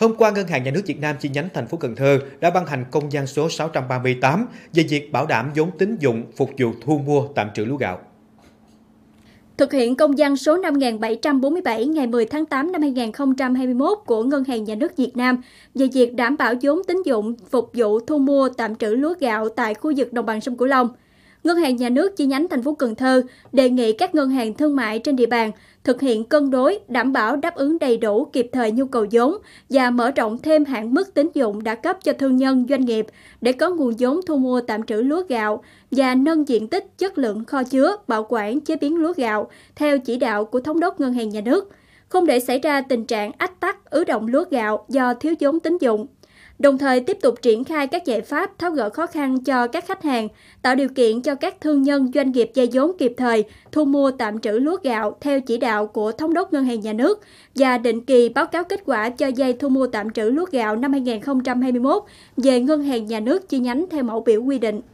Hôm qua, Ngân hàng Nhà nước Việt Nam chi nhánh thành phố Cần Thơ đã ban hành công văn số 638 về việc bảo đảm vốn tín dụng phục vụ thu mua tạm trữ lúa gạo. Thực hiện công văn số 5747 ngày 10 tháng 8 năm 2021 của Ngân hàng Nhà nước Việt Nam về việc đảm bảo vốn tín dụng phục vụ thu mua tạm trữ lúa gạo tại khu vực đồng bằng sông Cửu Long – Ngân hàng Nhà nước chi nhánh thành phố Cần Thơ đề nghị các ngân hàng thương mại trên địa bàn thực hiện cân đối, đảm bảo đáp ứng đầy đủ kịp thời nhu cầu vốn và mở rộng thêm hạn mức tín dụng đã cấp cho thương nhân doanh nghiệp để có nguồn vốn thu mua tạm trữ lúa gạo và nâng diện tích chất lượng kho chứa, bảo quản chế biến lúa gạo theo chỉ đạo của Thống đốc Ngân hàng Nhà nước không để xảy ra tình trạng ách tắc ứ động lúa gạo do thiếu vốn tín dụng đồng thời tiếp tục triển khai các giải pháp tháo gỡ khó khăn cho các khách hàng, tạo điều kiện cho các thương nhân doanh nghiệp dây vốn kịp thời thu mua tạm trữ lúa gạo theo chỉ đạo của Thống đốc Ngân hàng Nhà nước và định kỳ báo cáo kết quả cho dây thu mua tạm trữ lúa gạo năm 2021 về Ngân hàng Nhà nước chi nhánh theo mẫu biểu quy định.